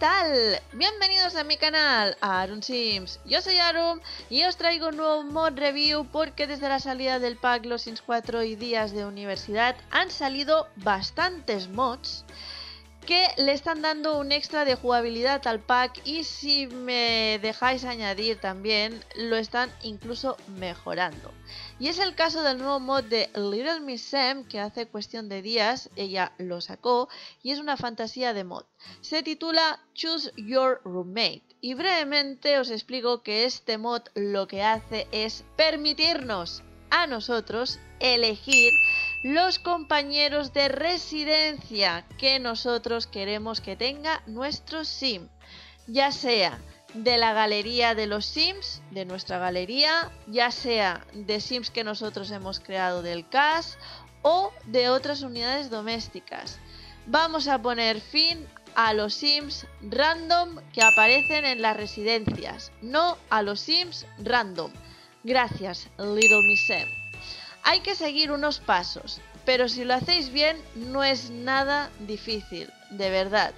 tal? Bienvenidos a mi canal, Arun Sims. Yo soy Arun y os traigo un nuevo mod review porque desde la salida del pack Los Sims 4 y Días de Universidad han salido bastantes mods que le están dando un extra de jugabilidad al pack y si me dejáis añadir también lo están incluso mejorando. Y es el caso del nuevo mod de Little Miss Sam em, que hace cuestión de días ella lo sacó y es una fantasía de mod. Se titula Choose Your Roommate y brevemente os explico que este mod lo que hace es permitirnos a nosotros elegir los compañeros de residencia que nosotros queremos que tenga nuestro sim, ya sea de la galería de los sims, de nuestra galería, ya sea de sims que nosotros hemos creado del CAS o de otras unidades domésticas. Vamos a poner fin a los sims random que aparecen en las residencias, no a los sims random. Gracias, Little Miss em. Hay que seguir unos pasos, pero si lo hacéis bien no es nada difícil, de verdad.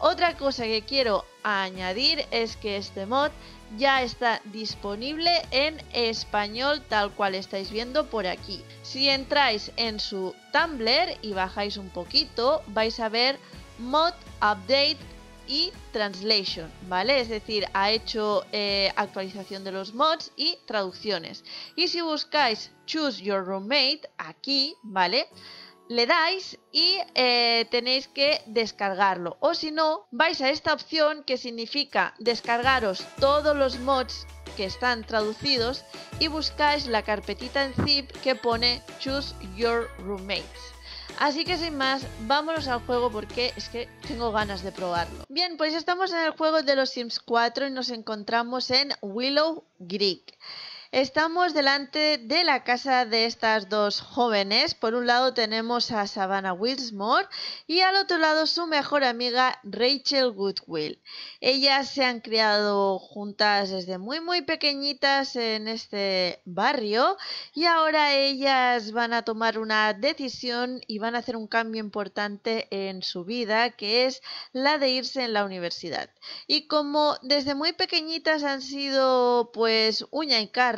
Otra cosa que quiero añadir es que este mod ya está disponible en español tal cual estáis viendo por aquí. Si entráis en su Tumblr y bajáis un poquito, vais a ver mod update y translation, ¿vale? Es decir, ha hecho eh, actualización de los mods y traducciones. Y si buscáis choose your roommate aquí, ¿vale? Le dais y eh, tenéis que descargarlo. O si no, vais a esta opción que significa descargaros todos los mods que están traducidos y buscáis la carpetita en zip que pone choose your roommates. Así que sin más, vámonos al juego porque es que tengo ganas de probarlo. Bien, pues estamos en el juego de los Sims 4 y nos encontramos en Willow Creek. Estamos delante de la casa de estas dos jóvenes. Por un lado tenemos a Savannah Wilsmore y al otro lado su mejor amiga Rachel Goodwill. Ellas se han criado juntas desde muy muy pequeñitas en este barrio y ahora ellas van a tomar una decisión y van a hacer un cambio importante en su vida que es la de irse en la universidad. Y como desde muy pequeñitas han sido pues uña y carne,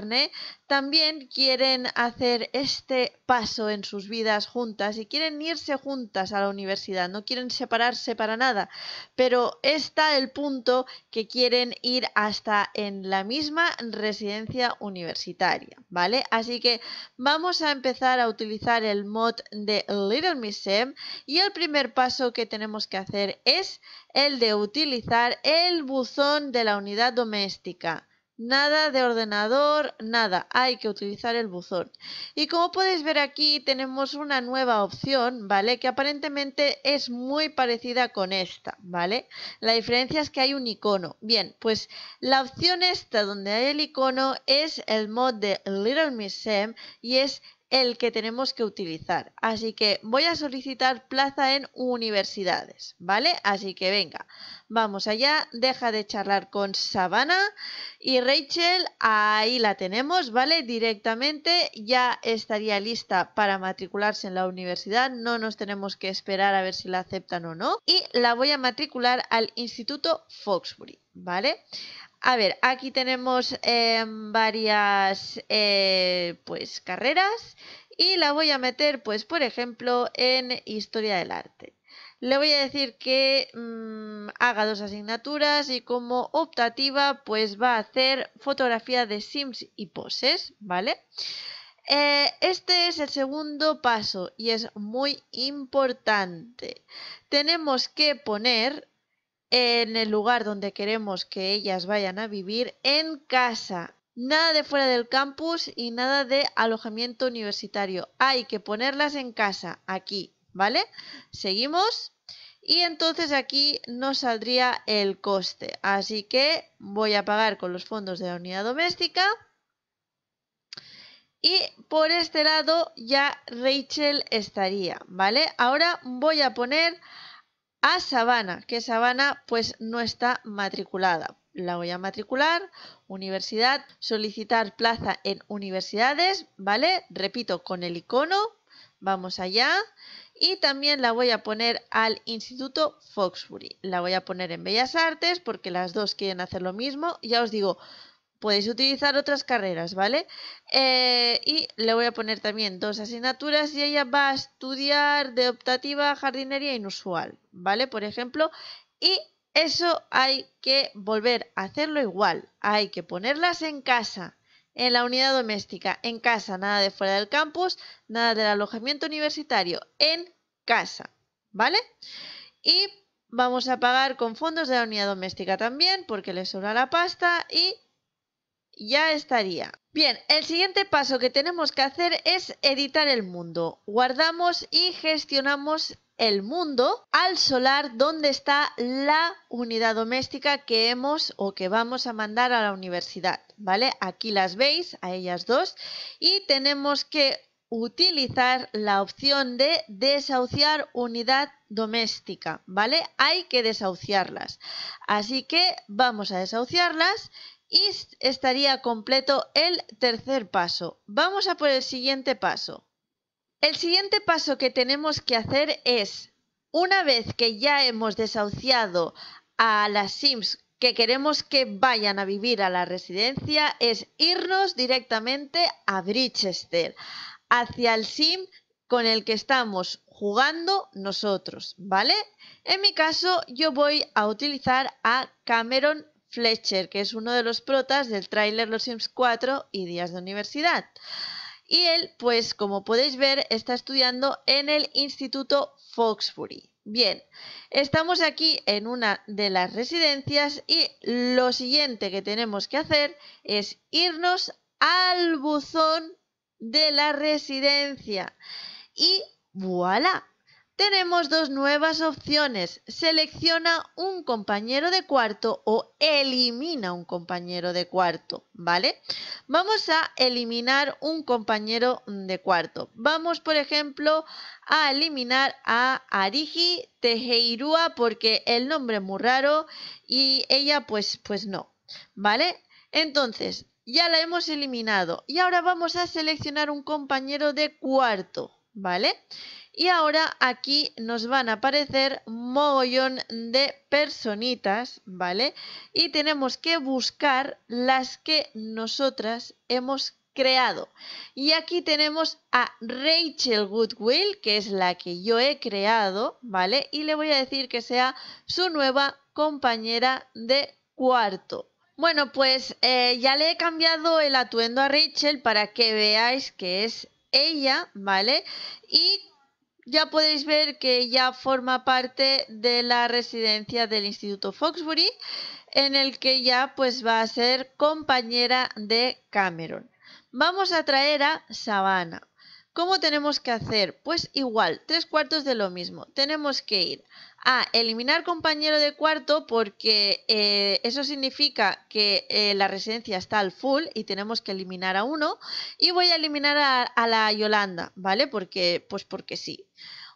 también quieren hacer este paso en sus vidas juntas y quieren irse juntas a la universidad, no quieren separarse para nada, pero está el punto que quieren ir hasta en la misma residencia universitaria, ¿vale? Así que vamos a empezar a utilizar el mod de Little Miss em y el primer paso que tenemos que hacer es el de utilizar el buzón de la unidad doméstica. Nada de ordenador, nada, hay que utilizar el buzón. Y como podéis ver aquí tenemos una nueva opción, ¿vale? Que aparentemente es muy parecida con esta, ¿vale? La diferencia es que hay un icono. Bien, pues la opción esta donde hay el icono es el mod de Little Miss Sam y es el que tenemos que utilizar. Así que voy a solicitar plaza en universidades, ¿vale? Así que venga, vamos allá, deja de charlar con Savannah y Rachel, ahí la tenemos, ¿vale? Directamente ya estaría lista para matricularse en la universidad, no nos tenemos que esperar a ver si la aceptan o no. Y la voy a matricular al Instituto Foxbury, ¿vale? A ver, aquí tenemos em, varias eh, pues carreras y la voy a meter, pues por ejemplo, en Historia del Arte. Le voy a decir que mm, haga dos asignaturas y como optativa pues va a hacer fotografía de Sims y poses, ¿vale? Eh, este es el segundo paso y es muy importante. Tenemos que poner en el lugar donde queremos que ellas vayan a vivir, en casa. Nada de fuera del campus y nada de alojamiento universitario. Hay que ponerlas en casa, aquí, ¿vale? Seguimos. Y entonces aquí nos saldría el coste. Así que voy a pagar con los fondos de la unidad doméstica. Y por este lado ya Rachel estaría, ¿vale? Ahora voy a poner a Sabana, que Sabana pues no está matriculada. La voy a matricular, universidad, solicitar plaza en universidades, ¿vale? Repito, con el icono, vamos allá. Y también la voy a poner al Instituto Foxbury. La voy a poner en Bellas Artes porque las dos quieren hacer lo mismo. Ya os digo, Podéis utilizar otras carreras, ¿vale? Eh, y le voy a poner también dos asignaturas y ella va a estudiar de optativa jardinería inusual, ¿vale? Por ejemplo, y eso hay que volver a hacerlo igual. Hay que ponerlas en casa, en la unidad doméstica, en casa, nada de fuera del campus, nada del alojamiento universitario, en casa, ¿vale? Y vamos a pagar con fondos de la unidad doméstica también, porque le sobra la pasta y ya estaría. Bien, el siguiente paso que tenemos que hacer es editar el mundo. Guardamos y gestionamos el mundo al solar donde está la unidad doméstica que hemos o que vamos a mandar a la universidad, ¿vale? Aquí las veis, a ellas dos, y tenemos que utilizar la opción de desahuciar unidad doméstica, ¿vale? Hay que desahuciarlas. Así que vamos a desahuciarlas y estaría completo el tercer paso. Vamos a por el siguiente paso. El siguiente paso que tenemos que hacer es, una vez que ya hemos desahuciado a las Sims que queremos que vayan a vivir a la residencia, es irnos directamente a Bridgester, hacia el Sim con el que estamos jugando nosotros, ¿vale? En mi caso yo voy a utilizar a Cameron Fletcher, que es uno de los protas del tráiler Los Sims 4 y Días de Universidad. Y él, pues como podéis ver, está estudiando en el Instituto Foxbury. Bien, estamos aquí en una de las residencias y lo siguiente que tenemos que hacer es irnos al buzón de la residencia. Y voilà, tenemos dos nuevas opciones. Selecciona un compañero de cuarto o elimina un compañero de cuarto, ¿vale? Vamos a eliminar un compañero de cuarto. Vamos, por ejemplo, a eliminar a Arigi Tejeirua porque el nombre es muy raro y ella pues, pues no, ¿vale? Entonces, ya la hemos eliminado y ahora vamos a seleccionar un compañero de cuarto, ¿vale? vale y ahora aquí nos van a aparecer mogollón de personitas, ¿vale? Y tenemos que buscar las que nosotras hemos creado. Y aquí tenemos a Rachel Goodwill, que es la que yo he creado, ¿vale? Y le voy a decir que sea su nueva compañera de cuarto. Bueno, pues eh, ya le he cambiado el atuendo a Rachel para que veáis que es ella, ¿vale? Y ya podéis ver que ya forma parte de la residencia del Instituto Foxbury, en el que ya pues va a ser compañera de Cameron. Vamos a traer a Savannah. ¿Cómo tenemos que hacer? Pues igual, tres cuartos de lo mismo. Tenemos que ir a ah, eliminar compañero de cuarto porque eh, eso significa que eh, la residencia está al full y tenemos que eliminar a uno y voy a eliminar a, la Yolanda, ¿vale? Porque, pues porque sí.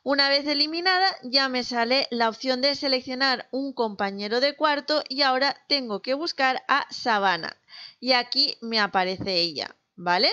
Una vez eliminada ya me sale la opción de seleccionar un compañero de cuarto y ahora tengo que buscar a Sabana y aquí me aparece ella, ¿vale?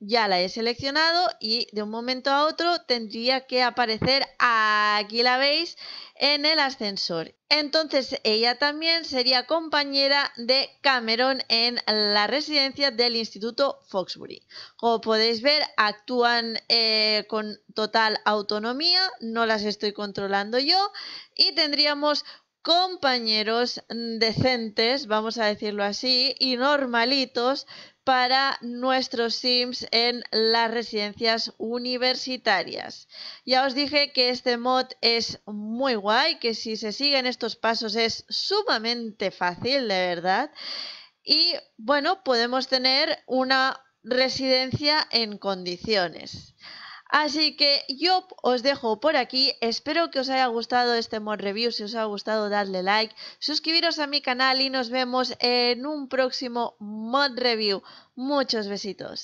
ya la he seleccionado y de un momento a otro tendría que aparecer, aquí la veis, en el ascensor. Entonces ella también sería compañera de Cameron en la residencia del Instituto Foxbury. Como podéis ver, actúan eh, con total autonomía, no las estoy controlando yo y tendríamos compañeros decentes, vamos a decirlo así, y normalitos para nuestros Sims en las residencias universitarias. Ya os dije que este mod es muy guay, que si se siguen estos pasos es sumamente fácil, de verdad. Y bueno, podemos tener una residencia en condiciones. Así que yo os dejo por aquí, espero que os haya gustado este mod review, si os ha gustado dadle like, suscribiros a mi canal y nos vemos en un próximo mod review. Muchos besitos.